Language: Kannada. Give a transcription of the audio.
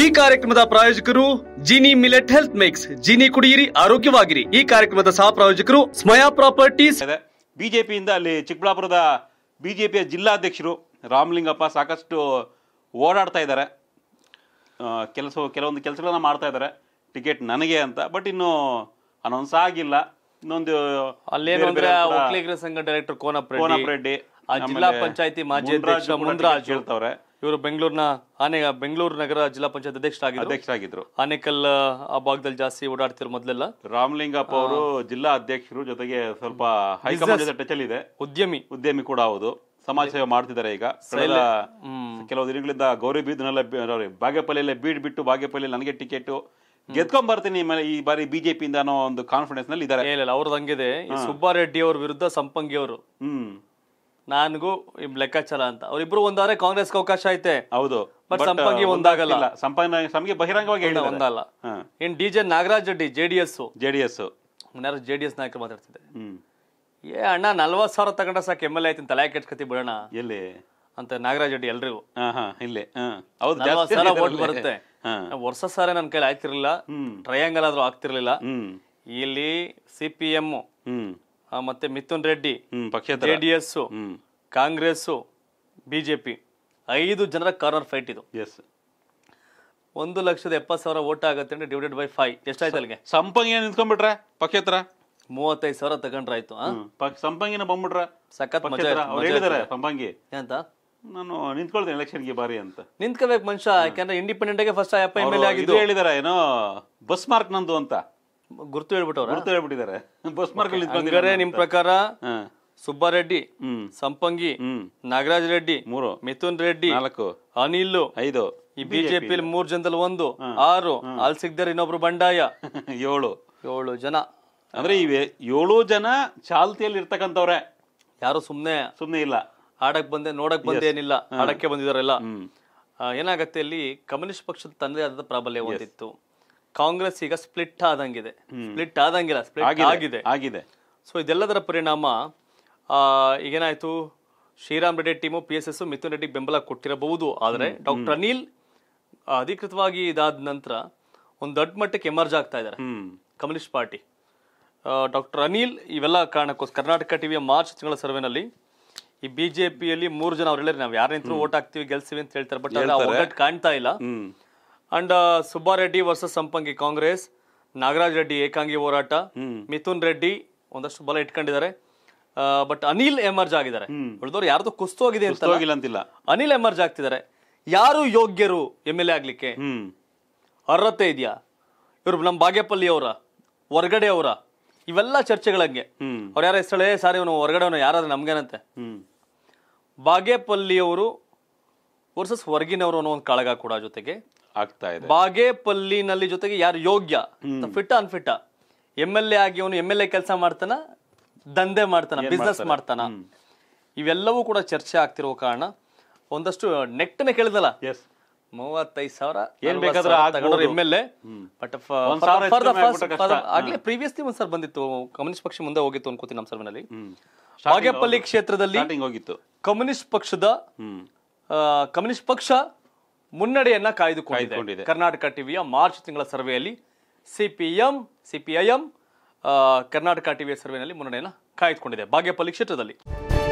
ಈ ಕಾರ್ಯಕ್ರಮದ ಪ್ರಾಯೋಜಕರು Jini millet health mix Jini ಕುಡಿಯಿರಿ ಆರೋಗ್ಯವಾಗಿರಿ ಈ ಕಾರ್ಯಕ್ರಮದ ಸಹ ಪ್ರಾಯೋಜಕರು ಸ್ಮಯಾ ಪ್ರಾಪರ್ಟೀಸ್ ಬಿಜೆಪಿಯಿಂದ ಅಲ್ಲಿ ಚಿಕ್ಕಬಳ್ಳಾಪುರದ ಬಿಜೆಪಿಯ ಜಿಲ್ಲಾಧ್ಯಕ್ಷರು ರಾಮಲಿಂಗಪ್ಪ ಸಾಕಷ್ಟು ಓಡಾಡ್ತಾ ಇದ್ದಾರೆ ಕೆಲಸ ಕೆಲವೊಂದು ಕೆಲಸಗಳನ್ನ ಮಾಡ್ತಾ ಇದ್ದಾರೆ ಟಿಕೆಟ್ ನನಗೆ ಅಂತ ಬಟ್ ಇನ್ನು ಅನೌನ್ಸ್ ಆಗಿಲ್ಲ ಇನ್ನೊಂದು ಅಲ್ಲೇನು ಅಂದ್ರೆ ಸಂಘ ಡೈರೆಕ್ಟರ್ ಕೋನಪ್ಪ ಕೋನಪ್ಪ ರೆಡ್ಡಿ ಜಿಲ್ಲಾ ಪಂಚಾಯತಿ ಮಾಜಿ ಅಧ್ಯಕ್ಷ ಹೇಳ್ತವ್ರೆ ಇವರು ಬೆಂಗಳೂರಿನ ಆನೆ ಬೆಂಗಳೂರು ನಗರ ಜಿಲ್ಲಾ ಪಂಚಾಯತ್ ಅಧ್ಯಕ್ಷರಾಗಿದ್ದರು ಅಧ್ಯಕ್ಷರಾಗಿದ್ರು ಆನೆಕಲ್ ಆ ಭಾಗದಲ್ಲಿ ಜಾಸ್ತಿ ಓಡಾಡ್ತಿರು ಮೊದಲೆಲ್ಲ ರಾಮಲಿಂಗಪ್ಪ ಅವರು ಜಿಲ್ಲಾ ಅಧ್ಯಕ್ಷರು ಜೊತೆಗೆ ಸ್ವಲ್ಪ ಹೈಕಮಾಂಡ್ ಟಚ್ ಇದೆ ಉದ್ಯಮಿ ಉದ್ಯಮಿ ಕೂಡ ಹೌದು ಸಮಾಜ ಸೇವೆ ಮಾಡ್ತಿದ್ದಾರೆ ಈಗ ಕೆಲವು ದಿನಗಳಿಂದ ಗೌರಿ ನೆಲ್ಲ ಬಾಗೇಪಲ್ಲಿಯಲ್ಲೇ ಬೀಡ್ ಬಿಟ್ಟು ಬಾಗೇಪಲ್ಲಿ ನನಗೆ ಟಿಕೆಟ್ ಗೆದ್ಕೊಂಡ್ ಬರ್ತೀನಿ ಈ ಬಾರಿ ಬಿಜೆಪಿಯಿಂದ ಅನ್ನೋ ಒಂದು ಕಾನ್ಫಿಡೆನ್ಸ್ ನಲ್ಲಿ ಇದ್ದಾರೆ ಅವ್ರದ್ದು ಹಂಗಿದೆ ಸುಬ್ಬಾರೆಡ್ಡಿ ಅವ್ರ ವಿರುದ್ಧ ಸಂಪಂಗಿ ಅವರು ಹ್ಮ್ ನನಗೂ ಲೆಕ್ಕಾಚಾರ ಅಂತ ಅವ್ರಿಬ್ರು ಒಂದಾದ್ರೆ ಕಾಂಗ್ರೆಸ್ ಅವಕಾಶ ಐತೆ ಹೌದು ಸಂಪಂಗಿ ಒಂದಾಗಲ್ಲ ಸಂಪಂಗಿ ಬಹಿರಂಗವಾಗಿ ಒಂದಲ್ಲ ಇನ್ D J Nagaraj Reddy J D S J D S J D S ನಾಯಕರು ಮಾತಾಡ್ತಿದ್ದೆ ಏ ಅಣ್ಣ ನಲ್ವತ್ ಸಾವಿರ ತಗೊಂಡ ಸಾಕು ಎಮ್ ಎಲ್ ಎ ತಲೆ ಕೆಟ್ಕತಿ ಬಿಡೋಣ ಎಲ್ಲಿ ಅಂತ ನಾಗರಾಜ್ ರೆಡ್ಡಿ ಎಲ್ರಿಗೂ ಇಲ್ಲಿ ಓಟ್ ಬರುತ್ತೆ ವರ್ಷ ಸಾರ ನನ್ನ ಕೈಲಿ ಆಯ್ತಿರ್ಲಿಲ್ಲ ಟ್ರಯಾಂಗಲ್ ಆದ್ರೂ ಆಗ್ತಿರ್ಲಿಲ್ಲ ಇಲ್ಲಿ ಸಿ ಪಿ ಎಮ್ ಮತ್ತೆ ಮಿಥುನ್ ರೆಡ್ಡಿ ಪಕ್ಷೇತರ ಜೆಡಿಎಸ್ ಕಾಂಗ್ರೆಸ್ ಬಿಜೆಪಿ ಐದು ಜನರ ಕಾರ್ನರ್ ಫೈಟ್ ಇದು ಎಸ್ ಒಂದು ಲಕ್ಷದ ಎಪ್ಪತ್ ಸಾವಿರ ಓಟ್ ಆಗುತ್ತೆ ಅಂದ್ರೆ ಡಿವೈಡೆಡ್ ಬೈ ಫೈವ್ ಎಷ್ಟಾಯ್ತು ಅಲ್ಲಿಗೆ ಸಂಪಂಗಿನ ನಿಂತ್ಕೊಂಡ್ಬಿಟ್ರೆ ಪಕ್ಷೇತರ ಮೂವತ್ತೈದು ಸಾವಿರ ತಗೊಂಡ್ರಾಯ್ತು ಸಂಪಂಗಿನ ಬಂದ್ಬಿಟ್ರೆ ಸಖತ್ ಹೇಳಿದಾರೆ ಸಂಪಂಗಿ ಅಂತ ನಾನು ನಿಂತ್ಕೊಳ್ತೇನೆ ಗೆ ಬಾರಿ ಅಂತ ನಿಂತ್ಕೋಬೇಕು ಮನುಷ್ಯ ಯಾಕಂದ್ರೆ ಇಂಡಿಪೆಂಡೆಂಟ್ ಆಗಿ ಫಸ್ಟ್ ಎಮ್ ಎಲ್ ಆಗಿದ್ದು ಹೇಳಿದಾರೆ ಏನೋ ಬಸ್ ಮಾರ್ಕ್ ನಂದು ಅಂತ ಗುರ್ತು ಹೇಳ್ಬಿಟ್ಟವ್ರು ಗುರ್ತು ಹೇಳ್ಬಿಟ್ಟಿದ್ದಾರೆ ಬಸ್ ಮಾರ್ಕಲ್ಲಿ ಹಂಗಾರೆ ನಿಮ್ ಪ್ರಕಾರ ಸುಬ್ಬಾರೆಡ್ಡಿ ಸಂಪಂಗಿ ನಾಗರಾಜ್ ರೆಡ್ಡಿ ಮೂರು ಮಿಥುನ್ ರೆಡ್ಡಿ ನಾಲ್ಕು ಅನಿಲ್ ಐದು ಈ ಬಿಜೆಪಿ ಮೂರ್ ಜನದಲ್ಲಿ ಒಂದು ಆರು ಅಲ್ಲಿ ಸಿಗ್ದಾರೆ ಇನ್ನೊಬ್ರು ಬಂಡಾಯ ಏಳು ಏಳು ಜನ ಅಂದ್ರೆ ಇವೆ ಏಳು ಜನ ಚಾಲ್ತಿಯಲ್ಲಿ ಇರ್ತಕ್ಕಂಥವ್ರೆ ಯಾರು ಸುಮ್ನೆ ಸುಮ್ನೆ ಇಲ್ಲ ಆಡಕ್ ಬಂದೆ ನೋಡಕ್ ಬಂದೆ ಏನಿಲ್ಲ ಆಡಕ್ಕೆ ಬಂದಿದಾರೆಲ್ಲ ಏನಾಗತ್ತೆ ಇಲ್ಲಿ ಕಮ್ಯುನಿಸ್ಟ್ ಪಕ್ಷದ ತಂದೆ ಆದ ಪ್ರಾಬಲ್ಯ ಹೊಂದಿತ್ತು ಕಾಂಗ್ರೆಸ್ ಈಗ ಸ್ಪ್ಲಿಟ್ ಆದಂಗಿದೆ ಸ್ಪ್ಲಿಟ್ ಆದಂಗಿಲ್ಲ ಸ್ಪ್ಲಿಟ್ ಆಗಿದೆ ಆಗಿದೆ ಸೊ ಇದೆಲ್ಲದರ ಪರಿಣಾಮ ಈಗೇನಾಯ್ತು Sriram Reddy team P S S Mithun Reddy ಬೆಂಬಲ ಕೊಟ್ಟಿರಬಹುದು ಆದರೆ ಡಾಕ್ಟರ್ ಅನಿಲ್ ಅಧಿಕೃತವಾಗಿ ಇದಾದ ನಂತರ ಒಂದು ದೊಡ್ಡ ಮಟ್ಟಕ್ಕೆ ಎಮರ್ಜ್ ಆಗ್ತಾ ಇದ್ದಾರೆ ಕಮ್ಯುನಿಸ್ಟ್ ಪಾರ್ಟಿ ಡಾಕ್ಟರ್ ಅನಿಲ್ ಇವೆಲ್ಲ ಕಾರಣಕ್ಕೋಸ್ಕರ ಕರ್ನಾಟಕ ಟಿವಿಯ ಮಾರ್ಚ್ ತಿಂಗಳ ಸರ್ವೆನಲ್ಲಿ ಈ ಬಿಜೆಪಿಯಲ್ಲಿ ಮೂರು ಜನ ಅವ್ರು ಹೇಳಿದ್ರೆ ನಾವು ಯಾರು ಓಟ್ ಹಾಕ್ತಿವಿ ಗೆಲ್ಸಿವಿ ಅಂತ ಹೇಳ್ತಾರೆ ಬಟ್ ಕಾಣ್ತಾ ಇಲ್ಲ ಅಂಡ್ ಸುಬ್ಬಾರೆಡ್ಡಿ ವರ್ಸಸ್ ಸಂಪಂಗಿ ಕಾಂಗ್ರೆಸ್ ನಾಗರಾಜ್ ರೆಡ್ಡಿ ಏಕಾಂಗಿ ಹೋರಾಟ ಮಿಥುನ್ ರೆಡ್ಡಿ ಒಂದಷ್ಟು ಬಲ ಇಟ್ಕೊಂಡಿದ್ದಾರೆ ಬಟ್ ಅನಿಲ್ ಎಮರ್ಜ್ ಆಗಿದ್ದಾರೆ ಉಳಿದವ್ರು ಯಾರ್ದು ಕುಸ್ತು ಹೋಗಿದೆ ಅಂತಿಲ್ಲ ಅನಿಲ್ ಎಮರ್ಜ್ ಆಗ್ತಿದ್ದಾರೆ ಯಾರು ಯೋಗ್ಯರು ಎಮ್ ಎಲ್ ಎ ಆಗ್ಲಿಕ್ಕೆ ಅರ್ಹತೆ ಇದೆಯಾ ಇವ್ರು ನಮ್ ಬಾಗೇಪಲ್ಲಿ ಅವರ ಹೊರ್ಗಡೆ ಅವರ ಇವೆಲ್ಲ ಚರ್ಚೆಗಳಂಗೆ ಅವ್ರು ಯಾರ ಹೆಸರೇ ಸಾರಿ ಇವನು ಹೊರಗಡೆ ಯಾರಾದ್ರೆ ನಮ್ಗೇನಂತೆ ಅವರು ವರ್ಸಸ್ ಹೊರಗಿನವರು ಅನ್ನೋ ಒಂದು ಕಾಳಗ ಕೂಡ ಜೊತೆಗೆ ಆಗ್ತಾ ಇದೆ ಬಾಗೇಪಲ್ಲಿನಲ್ಲಿ ಜೊತೆಗೆ ಯಾರು ಯೋಗ್ಯ fit unfit M L A ಆಗಿ ಅವನು ಎಮ್ ಎಲ್ ಎ ಕೆಲಸ ಮಾಡ್ತಾನ ದಂಧೆ ಮಾಡ್ತಾನ ಬಿಸ್ನೆಸ್ ಮಾಡ್ತಾನ ಇವೆಲ್ಲವೂ ಕೂಡ ಚರ್ಚೆ ಆಗ್ತಿರೋ ಕಾರಣ ಒಂದಷ್ಟು ನೆಟ್ಟನೆ ಕೇಳಿದಲ್ಲ ಮೂವತ್ತೈದು ಸಾವಿರ ಏನ್ ಬೇಕಾದ್ರೆ M L A but for ಒಂದ್ ಸರ್ ಬಂದಿತ್ತು ಕಮ್ಯುನಿಸ್ಟ್ ಪಕ್ಷ ಮುಂದೆ ಹೋಗಿತ್ತು ಅನ್ಕೋತೀನಿ ನಮ್ಮ ಸರ್ವನಲ್ಲಿ ಬಾಗೇಪಲ್ಲಿ ಕ್ಷೇತ್ರದಲ್ಲಿ ಹೋಗಿತ್ತು ಕಮ್ಯುನಿಸ್ಟ್ ಪಕ್ಷದ ಕಮ್ಯುನಿಸ್ಟ್ ಪಕ್ಷ ಮುನ್ನಡೆಯನ್ನ ಕಾಯ್ದುಕೊಂಡಿದೆ ಕರ್ನಾಟಕ ಟಿವಿಯ ಮಾರ್ಚ್ ತಿಂಗಳ ಸರ್ವೆಯಲ್ಲಿ ಸಿಪಿಎಂ ಸಿಪಿಐಎಂ ಕರ್ನಾಟಕ ಟಿವಿಯ ಸರ್ವೆನಲ್ಲಿ ಮುನ್ನಡೆಯನ್ನ ಕಾಯ್ದುಕೊಂಡಿದೆ ಭಾಗ್ಯಪಲ್ಲಿ ಕ್ಷೇತ್ರದಲ್ಲಿ